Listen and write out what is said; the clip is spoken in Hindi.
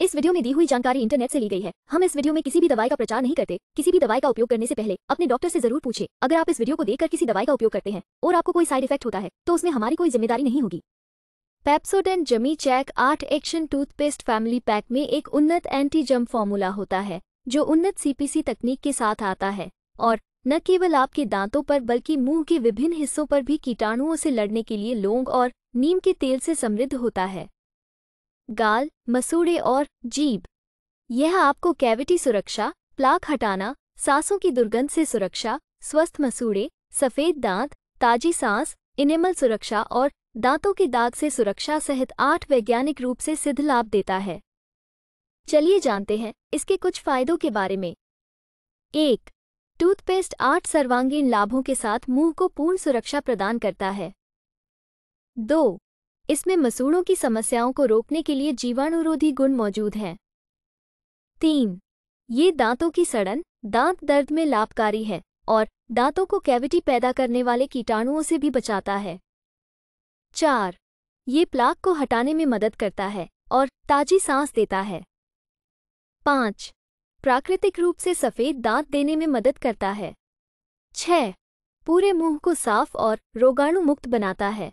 इस वीडियो में दी हुई जानकारी इंटरनेट से ली गई है हम इस वीडियो में किसी भी दवाई का प्रचार नहीं करते किसी भी दवाई का उपयोग करने से पहले अपने डॉक्टर से जरूर पूछे अगर आप इस वीडियो को देखकर किसी दवाई का उपयोग करते हैं और आपको कोई साइड इफेक्ट होता है तो उसमें हमारी कोई जिम्मेदारी नहीं होगी पैप्सोडेंट जमी चैक आठ एक्शन टूथपेस्ट फैमिली पैक में एक उन्नत एंटी जम फॉर्मूला होता है जो उन्नत सीपीसी तकनीक के साथ आता है और न केवल आपके दांतों पर बल्कि मुंह के विभिन्न हिस्सों पर भी कीटाणुओं से लड़ने के लिए लौंग और नीम के तेल से समृद्ध होता है गाल मसूड़े और जीभ यह आपको कैविटी सुरक्षा प्लाक हटाना सांसों की दुर्गंध से सुरक्षा स्वस्थ मसूड़े सफ़ेद दांत ताजी सांस इनेमल सुरक्षा और दांतों के दाग से सुरक्षा सहित आठ वैज्ञानिक रूप से सिद्ध लाभ देता है चलिए जानते हैं इसके कुछ फायदों के बारे में एक टूथपेस्ट आठ सर्वांगीण लाभों के साथ मुंह को पूर्ण सुरक्षा प्रदान करता है दो इसमें मसूड़ों की समस्याओं को रोकने के लिए जीवाणुरोधी गुण मौजूद हैं तीन ये दांतों की सड़न दांत दर्द में लाभकारी है और दांतों को कैविटी पैदा करने वाले कीटाणुओं से भी बचाता है चार ये प्लाक को हटाने में मदद करता है और ताजी सांस देता है पाँच प्राकृतिक रूप से सफ़ेद दांत देने में मदद करता है छह पूरे मुंह को साफ और रोगाणु मुक्त बनाता है